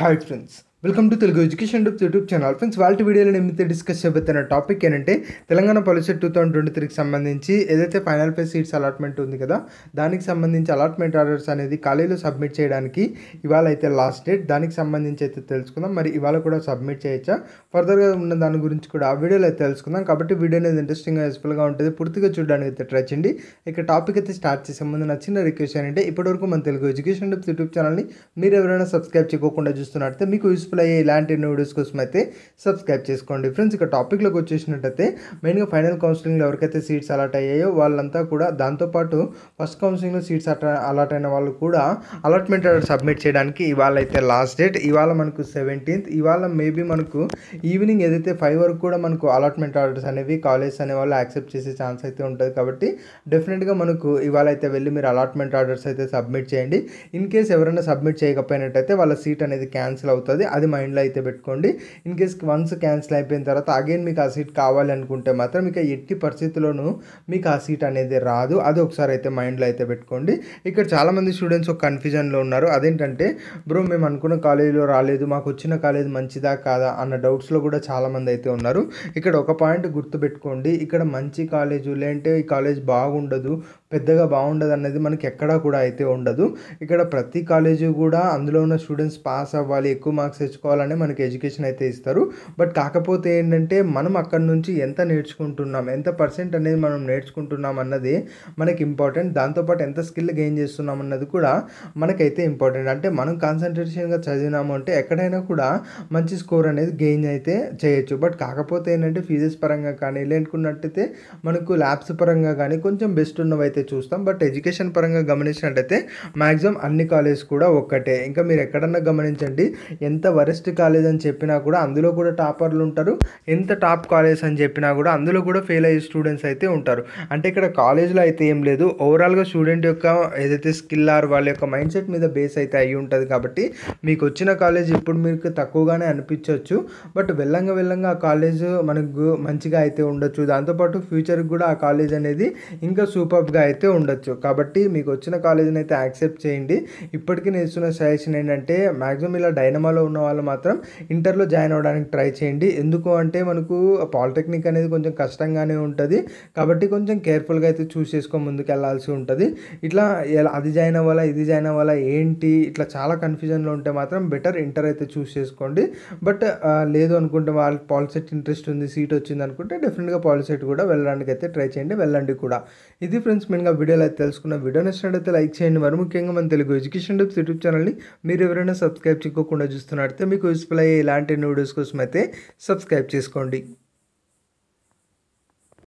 Hi welcome to Telugu education డూప్ YouTube channel friends వాళ్ళ వీడియోలో నిమిత్తం డిస్కస్ చేయబోతున్న టాపిక్ ఏంటంటే Telangana policy two thousand twenty త్రీకి సంబంధించి ఏదైతే ఫైనల్ పే సీట్స్ అలాట్మెంట్ ఉంది కదా దానికి సంబంధించి అలాట్మెంట్ ఆర్డర్స్ అనేది ఖాళీలో సబ్మిట్ చేయడానికి ఇవాళ అయితే లాస్ట్ డేట్ దానికి సంబంధించి అయితే తెలుసుకుందాం మరి ఇవాళ కూడా సబ్మిట్ చేయొచ్చా ఫర్దర్గా ఉన్న దాని గురించి కూడా ఆ వీడియోలో అయితే తెలుసుకుందాం కాబట్టి వీడియో అనేది ఇంట్రెస్టింగ్గా యూస్ఫుల్గా ఉంటుంది పూర్తిగా చూడడానికి అయితే ట్రై చేయండి ఇక టాపిక్ అయితే స్టార్ట్ చేసే ముందు నచ్చిన రిక్వెస్ట్ ఏంటంటే ఇప్పటివరకు మన తెలుగు ఎడ్యుకేషన్ డూప్ యూట్యూబ్ ఛానల్ని మీరు ఎవరైనా సబ్స్క్రైబ్ చేయకుండా చూస్తున్నట్లయితే మీకు యూస్ యూస్ఫుల్ అయ్యే ఇలాంటి వీడియోస్ కోసం అయితే సబ్స్క్రైబ్ చేసుకోండి ఫ్రెండ్స్ ఇక టాపిక్లోకి వచ్చేసినట్టయితే మెయిన్గా ఫైనల్ కౌన్సిలింగ్లో ఎవరికైతే సీట్స్ అలాట్ అయ్యాయో వాళ్ళంతా కూడా దాంతోపాటు ఫస్ట్ కౌన్సిలింగ్లో సీట్స్ అలాట్ అయిన వాళ్ళు కూడా అలాట్మెంట్ సబ్మిట్ చేయడానికి ఇవాళ అయితే లాస్ట్ డేట్ ఇవాళ మనకు సెవెంటీన్త్ ఇవాళ మేబీ మనకు ఈవినింగ్ ఏదైతే ఫైవ్ వరకు కూడా మనకు అలాట్మెంట్ ఆర్డర్స్ అనేవి కాలేజ్ అనే వాళ్ళు యాక్సెప్ట్ చేసే ఛాన్స్ అయితే ఉంటుంది కాబట్టి డెఫినెట్గా మనకు ఇవాళ అయితే వెళ్ళి మీరు అలాట్మెంట్ ఆర్డర్స్ అయితే సబ్మిట్ చేయండి ఇన్ కేస్ ఎవరైనా సబ్మిట్ చేయకపోయినట్టయితే వాళ్ళ సీట్ అనేది క్యాన్సిల్ అవుతుంది అది మైండ్లో అయితే పెట్టుకోండి ఇన్ కేస్ వన్స్ క్యాన్సిల్ అయిపోయిన తర్వాత అగైన్ మీకు ఆ సీట్ కావాలనుకుంటే మాత్రం ఇక ఎట్టి పరిస్థితుల్లోనూ మీకు ఆ సీట్ అనేది రాదు అది ఒకసారి అయితే మైండ్లో అయితే పెట్టుకోండి ఇక్కడ చాలామంది స్టూడెంట్స్ ఒక కన్ఫ్యూజన్లో ఉన్నారు అదేంటంటే బ్రో మేము అనుకున్న కాలేజీలో రాలేదు మాకు వచ్చిన కాలేజ్ మంచిదా కాదా అన్న డౌట్స్లో కూడా చాలామంది అయితే ఉన్నారు ఇక్కడ ఒక పాయింట్ గుర్తుపెట్టుకోండి ఇక్కడ మంచి కాలేజు లేంటే ఈ కాలేజ్ బాగుండదు పెద్దగా బాగుండదు అనేది మనకి ఎక్కడా కూడా అయితే ఉండదు ఇక్కడ ప్రతి కాలేజీ కూడా అందులో ఉన్న స్టూడెంట్స్ పాస్ అవ్వాలి ఎక్కువ మార్క్స్ తెచ్చుకోవాలని మనకి ఎడ్యుకేషన్ అయితే ఇస్తారు బట్ కాకపోతే ఏంటంటే మనం అక్కడ నుంచి ఎంత నేర్చుకుంటున్నాం ఎంత పర్సెంట్ అనేది మనం నేర్చుకుంటున్నాం అన్నది మనకి ఇంపార్టెంట్ దాంతోపాటు ఎంత స్కిల్ గెయిన్ చేస్తున్నాం అన్నది కూడా మనకైతే ఇంపార్టెంట్ అంటే మనం కాన్సన్ట్రేషన్గా చదివినాము అంటే ఎక్కడైనా కూడా మంచి స్కోర్ అనేది గెయిన్ అయితే చేయొచ్చు బట్ కాకపోతే ఏంటంటే ఫీజెస్ పరంగా కానీ లేనుకున్నట్టయితే మనకు ల్యాబ్స్ పరంగా కానీ కొంచెం బెస్ట్ ఉన్నవైతే అయితే చూస్తాం బట్ ఎడ్యుకేషన్ పరంగా గమనించినట్టయితే మ్యాక్సిమం అన్ని కాలేజ్ కూడా ఒక్కటే ఇంకా మీరు ఎక్కడన్నా గమనించండి ఎంత వరెస్ట్ కాలేజ్ అని చెప్పినా కూడా అందులో కూడా టాపర్లు ఉంటారు ఎంత టాప్ కాలేజ్ అని చెప్పినా కూడా అందులో కూడా ఫెయిల్ అయ్యే స్టూడెంట్స్ అయితే ఉంటారు అంటే ఇక్కడ కాలేజ్లో అయితే ఏం లేదు ఓవరాల్గా స్టూడెంట్ యొక్క ఏదైతే స్కిల్ ఆర్ వాళ్ళ యొక్క మైండ్ సెట్ మీద బేస్ అయితే అయ్యి ఉంటుంది కాబట్టి మీకు వచ్చిన కాలేజ్ ఇప్పుడు మీకు తక్కువగానే అనిపించవచ్చు బట్ వెళ్ళంగా వెళ్ళంగా ఆ కాలేజ్ మనకు మంచిగా అయితే ఉండొచ్చు దాంతోపాటు ఫ్యూచర్కి కూడా ఆ కాలేజ్ అనేది ఇంకా సూపర్గా అయితే ఉండొచ్చు కాబట్టి మీకు వచ్చిన కాలేజీని అయితే యాక్సెప్ట్ చేయండి ఇప్పటికీ నేను ఇస్తున్న సజెషన్ ఏంటంటే మ్యాక్సిమం ఇలా డైనమాలో ఉన్న వాళ్ళు మాత్రం ఇంటర్లో జాయిన్ అవ్వడానికి ట్రై చేయండి ఎందుకు అంటే మనకు పాలిటెక్నిక్ అనేది కొంచెం కష్టంగానే ఉంటుంది కాబట్టి కొంచెం కేర్ఫుల్గా అయితే చూస్ చేసుకొని ముందుకు వెళ్ళాల్సి ఉంటుంది ఇట్లా అది జాయిన్ అవ్వాలా ఇది జాయిన్ అవ్వాలా ఏంటి ఇట్లా చాలా కన్ఫ్యూజన్లో ఉంటే మాత్రం బెటర్ ఇంటర్ అయితే చూస్ చేసుకోండి బట్ లేదు అనుకుంటే వాళ్ళకి పాలిసెట్ ఇంట్రెస్ట్ ఉంది సీట్ వచ్చింది అనుకుంటే డెఫినెట్గా పాలిసెట్ కూడా వెళ్ళడానికి అయితే ట్రై చేయండి వెళ్ళండి కూడా ఇది ఫ్రెండ్స్ డీటెయిల్గా వీడియోలో అయితే తెలుసుకున్న వీడియో నచ్చినట్లయితే లైక్ చేయండి మరి ముఖ్యంగా మన తెలుగు ఎడ్యుకేషన్ టిప్స్ యూట్యూబ్ ఛానల్ని మీరు ఎవరైనా సబ్స్క్రైబ్ చేసుకోకుండా చూస్తున్నట్లయితే మీకు యూస్ఫుల్ అయ్యే ఇలాంటి వీడియోస్ కోసం అయితే సబ్స్క్రైబ్ చేసుకోండి